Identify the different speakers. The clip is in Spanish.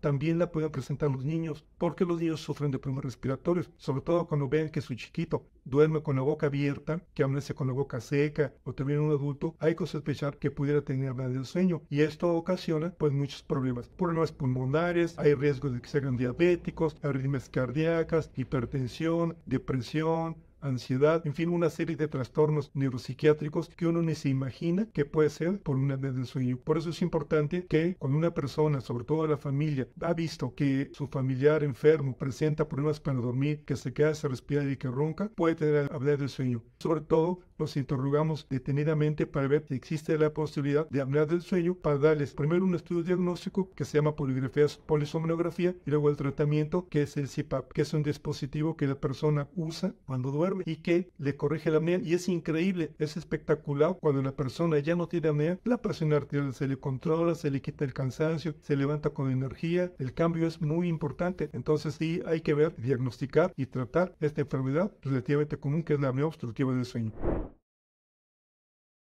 Speaker 1: también la pueden presentar los niños, porque los niños sufren de problemas respiratorios, sobre todo cuando vean que su chiquito duerme con la boca abierta, que amanece con la boca seca o también un adulto, hay que sospechar que pudiera tener mal del sueño y esto ocasiona pues muchos problemas, problemas pulmonares, hay riesgo de que sean diabéticos, arritmias cardíacas, hipertensión, depresión, ansiedad, en fin, una serie de trastornos neuropsiquiátricos que uno ni se imagina que puede ser por una vez del sueño. Por eso es importante que cuando una persona, sobre todo la familia, ha visto que su familiar enfermo presenta problemas para dormir, que se queda, se respira y que ronca, puede tener hablar del sueño. Sobre todo, los interrogamos detenidamente para ver si existe la posibilidad de hablar del sueño para darles primero un estudio diagnóstico que se llama poligrafía polisomnografía y luego el tratamiento que es el CIPAP, que es un dispositivo que la persona usa cuando duerme y que le corrige la apnea. Y es increíble, es espectacular cuando la persona ya no tiene apnea, la presión arterial se le controla, se le quita el cansancio, se levanta con energía. El cambio es muy importante. Entonces sí hay que ver, diagnosticar y tratar esta enfermedad relativamente común que es la apnea obstructiva del sueño.